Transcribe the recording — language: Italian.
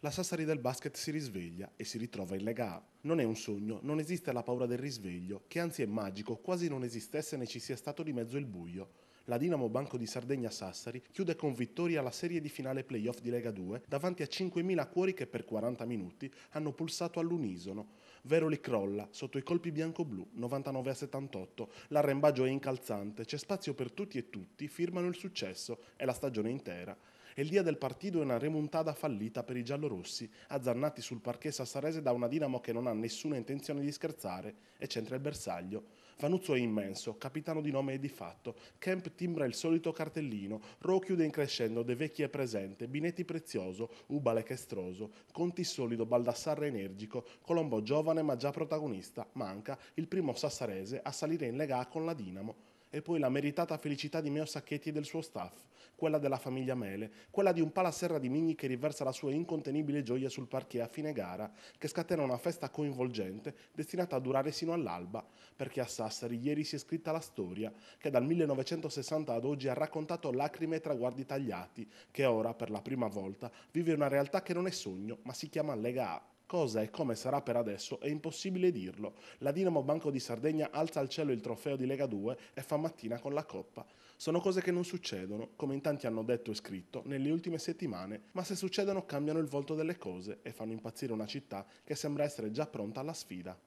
La Sassari del basket si risveglia e si ritrova in Lega A. Non è un sogno, non esiste la paura del risveglio, che anzi è magico, quasi non esistesse né ci sia stato di mezzo il buio. La Dinamo Banco di Sardegna Sassari chiude con vittoria la serie di finale playoff di Lega 2 davanti a 5.000 cuori che per 40 minuti hanno pulsato all'unisono. Veroli crolla sotto i colpi bianco-blu 99 a 78. L'arrembaggio è incalzante, c'è spazio per tutti e tutti, firmano il successo e la stagione intera e il dia del partito è una remontata fallita per i giallorossi, azzannati sul parquet sassarese da una Dinamo che non ha nessuna intenzione di scherzare e centra il bersaglio. Vanuzzo è immenso, capitano di nome e di fatto, Kemp timbra il solito cartellino, Ro chiude in crescendo De Vecchi è presente, Binetti prezioso, Ubale chestroso, Conti solido, Baldassarre energico, Colombo giovane ma già protagonista, manca il primo sassarese a salire in Lega con la Dinamo e poi la meritata felicità di Meo Sacchetti e del suo staff, quella della famiglia Mele, quella di un palaserra di Migni che riversa la sua incontenibile gioia sul parquet a fine gara, che scatena una festa coinvolgente destinata a durare sino all'alba, perché a Sassari ieri si è scritta la storia che dal 1960 ad oggi ha raccontato lacrime e traguardi tagliati, che ora, per la prima volta, vive una realtà che non è sogno, ma si chiama Lega A. Cosa e come sarà per adesso è impossibile dirlo. La Dinamo Banco di Sardegna alza al cielo il trofeo di Lega 2 e fa mattina con la Coppa. Sono cose che non succedono, come in tanti hanno detto e scritto, nelle ultime settimane, ma se succedono cambiano il volto delle cose e fanno impazzire una città che sembra essere già pronta alla sfida.